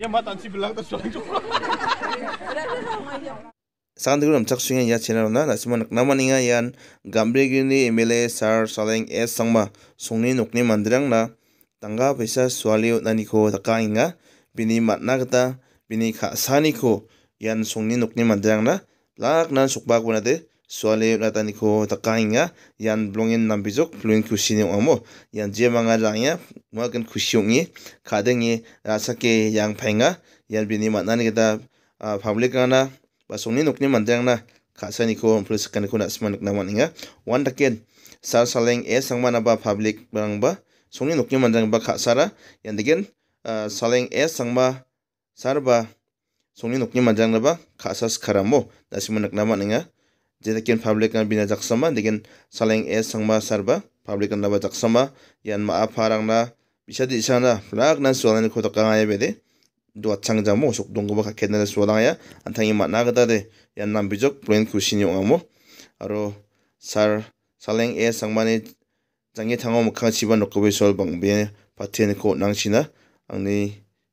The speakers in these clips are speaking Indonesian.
Ya, sangat dulu mencak sungai ya channel na nasi manak nama nih ya, gambar gini emile sar saleng es sangma sungai nukni mandirang na tangga bisa suali nani ko takang inga bini mat nakta bini kak saniko yan sungai nukni mandirang na lak nan sukbak bunade suale lataniko dakainga ian blongen nambizok blongin kusi ong-amo ian jemanga langia magan kusi ong ye rasa ke yang penga yan bini matnani gita publicana basongni nokni mandengna kasaniko plesekaniko semanuk nama nengah wan daken sar saleng e mana ba public bangba ni nokni mandang ba kasara ian degen saleng e song ni songni nokni na ba kasas karamo nasima nama nengah zedekin publican bina jaksama, degen salayang ee sangma sarba, publican daba jaksama, yan maaa phaarang naa, bishadi ishaa naa, plaaag naan suwalaani kuotokaa ngaaya baade, duwaachang jaa muu, shukdungubaa kaketnaa suwalaa ngaaya, antangii maa ngaa gataade, yan nambijok, plaaing kuusinioo ngaa muu. Aroo, sar salayang ee sangmaa nii jange tango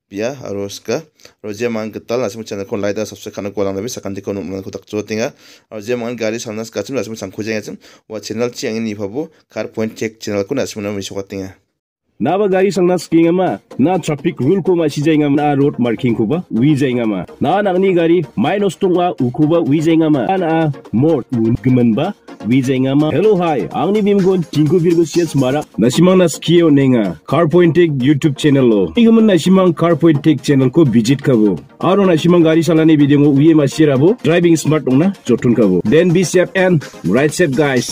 pia aros ka aro je man ketal nasim channel kon laida subscribe kana ko langna bi sakan dikon umlan ko tak cho tinga aro je man gari samnas kachim nasim sang khujeng achim wa channel chiang ni phabu kar point check channel ko nasim na mi shwa tinga Nava gari a s न ा ब a ग ा i ी संग ना स ् क a ं ग म ा ना ट्राफिक रूल को मा सिजाइंगा ना रोड म ा a ् क िं ग को बा विजाइंगा मा ना नंगनी गाडी म ा इ a स तुंगा उखुबा व ि ज ा un ग ा मा न a मोड उनगमन बा विजाइंगा मा हेलो हाय आंनि बिमगोन टिंकु बिरगो सिएस मारा नासिमां ना स्कियो नेंगा कार प ॉ इ ं n ि क l ू ट ् य ू ब च n न ल ल i m a n g carpoint ा र प ॉ इ ं ट n क चैनल को विजिट काबो आ na s ा स ि म ा g गाडी स ा a n न ि बिदिङो उये मा सिराबो r ् र ा इ भ िं ग स्मार्ट दंना जतुन काबो देन बी सेफ ए ं r i ा इ ट सेफ guys